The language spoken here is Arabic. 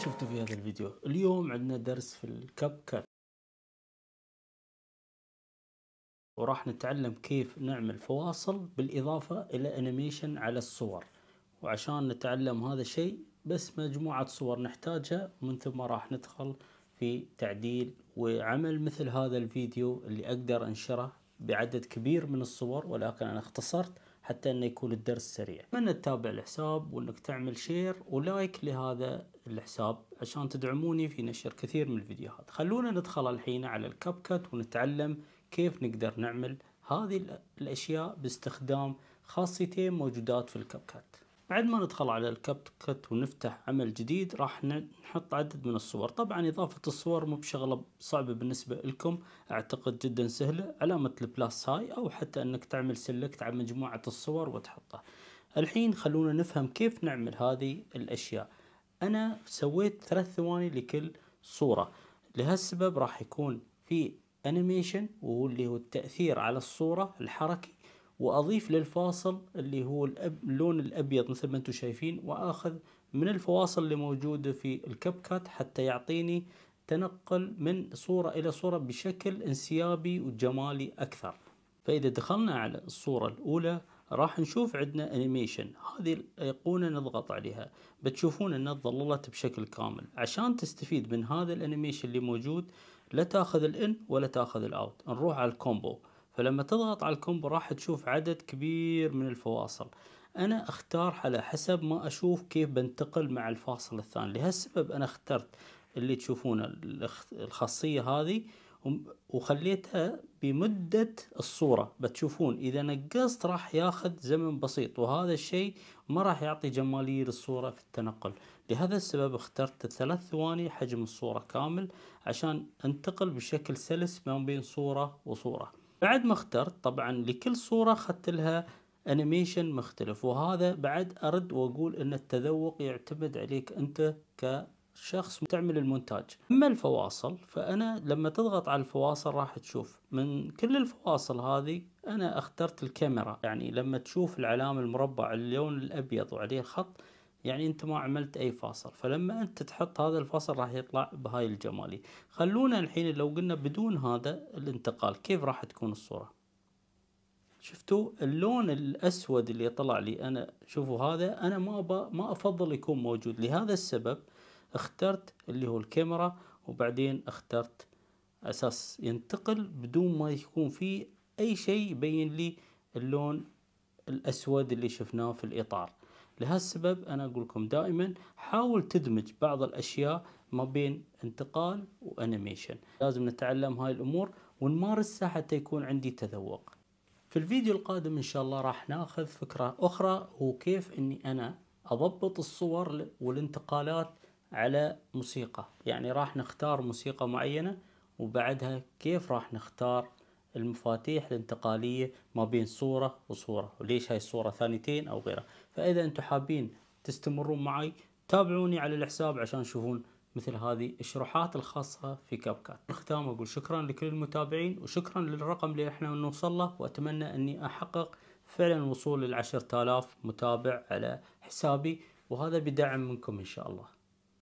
شفتوا في هذا الفيديو اليوم عندنا درس في الكب كات وراح نتعلم كيف نعمل فواصل بالإضافة إلى أنيميشن على الصور وعشان نتعلم هذا الشيء بس مجموعة صور نحتاجها من ثم راح ندخل في تعديل وعمل مثل هذا الفيديو اللي أقدر أنشره بعدد كبير من الصور ولكن أنا اختصرت حتى انه يكون الدرس سريع من تتابع الحساب وانك تعمل شير ولايك لهذا الحساب عشان تدعموني في نشر كثير من الفيديوهات خلونا ندخل الحين على الكاب كات ونتعلم كيف نقدر نعمل هذه الاشياء باستخدام خاصيتين موجودات في الكاب كات بعد ما ندخل على الكابت كت ونفتح عمل جديد راح نحط عدد من الصور طبعا إضافة الصور مو بشغلة صعبة بالنسبة لكم أعتقد جدا سهلة علامة البلاس هاي أو حتى أنك تعمل سلكت على مجموعة الصور وتحطها الحين خلونا نفهم كيف نعمل هذه الأشياء أنا سويت ثلاث ثواني لكل صورة لهالسبب راح يكون في انيميشن وهو اللي هو التأثير على الصورة الحركي واضيف للفاصل اللي هو اللون الابيض مثل ما انتم شايفين واخذ من الفواصل اللي موجودة في الكب كات حتى يعطيني تنقل من صورة الى صورة بشكل انسيابي وجمالي اكثر فاذا دخلنا على الصورة الاولى راح نشوف عندنا انيميشن هذه الايقونه نضغط عليها بتشوفون انها تظللت بشكل كامل عشان تستفيد من هذا الانيميشن اللي موجود لا تاخذ الان ولا تاخذ الاوت نروح على الكومبو فلما تضغط على الكومبو راح تشوف عدد كبير من الفواصل انا اختار على حسب ما اشوف كيف بنتقل مع الفاصل الثاني لهالسبب انا اخترت اللي تشوفونه الخاصية هذه وخليتها بمدة الصورة بتشوفون إذا نقصت راح ياخذ زمن بسيط وهذا الشيء ما راح يعطي جمالية للصورة في التنقل لهذا السبب اخترت الثلاث ثواني حجم الصورة كامل عشان انتقل بشكل سلس ما بين صورة وصورة بعد ما اخترت طبعا لكل صورة اخذت لها انيميشن مختلف وهذا بعد ارد واقول ان التذوق يعتمد عليك انت كشخص تعمل المونتاج اما الفواصل فانا لما تضغط على الفواصل راح تشوف من كل الفواصل هذه انا اخترت الكاميرا يعني لما تشوف العلامة المربع اللون الابيض وعليه خط يعني انت ما عملت اي فاصل فلما انت تحط هذا الفاصل راح يطلع بهاي الجمالية خلونا الحين لو قلنا بدون هذا الانتقال كيف راح تكون الصورة شفتوا اللون الاسود اللي طلع لي انا شوفوا هذا انا ما ما افضل يكون موجود لهذا السبب اخترت اللي هو الكاميرا وبعدين اخترت اساس ينتقل بدون ما يكون فيه اي شيء يبين لي اللون الاسود اللي شفناه في الاطار لهالسبب أنا أقول لكم دائما حاول تدمج بعض الأشياء ما بين انتقال وأنيميشن لازم نتعلم هاي الأمور ونمارسها حتى يكون عندي تذوق في الفيديو القادم إن شاء الله راح ناخذ فكرة أخرى وكيف أني أنا أضبط الصور والانتقالات على موسيقى يعني راح نختار موسيقى معينة وبعدها كيف راح نختار المفاتيح الانتقالية ما بين صورة وصورة وليش هاي الصورة ثانيتين أو غيرها فإذا أنتم حابين تستمرون معي تابعوني على الحساب عشان تشوفون مثل هذه الشروحات الخاصة في كاب كات الختام أقول شكرا لكل المتابعين وشكرا للرقم اللي احنا نوصل له وأتمنى أني أحقق فعلا وصول للعشرة آلاف متابع على حسابي وهذا بدعم منكم إن شاء الله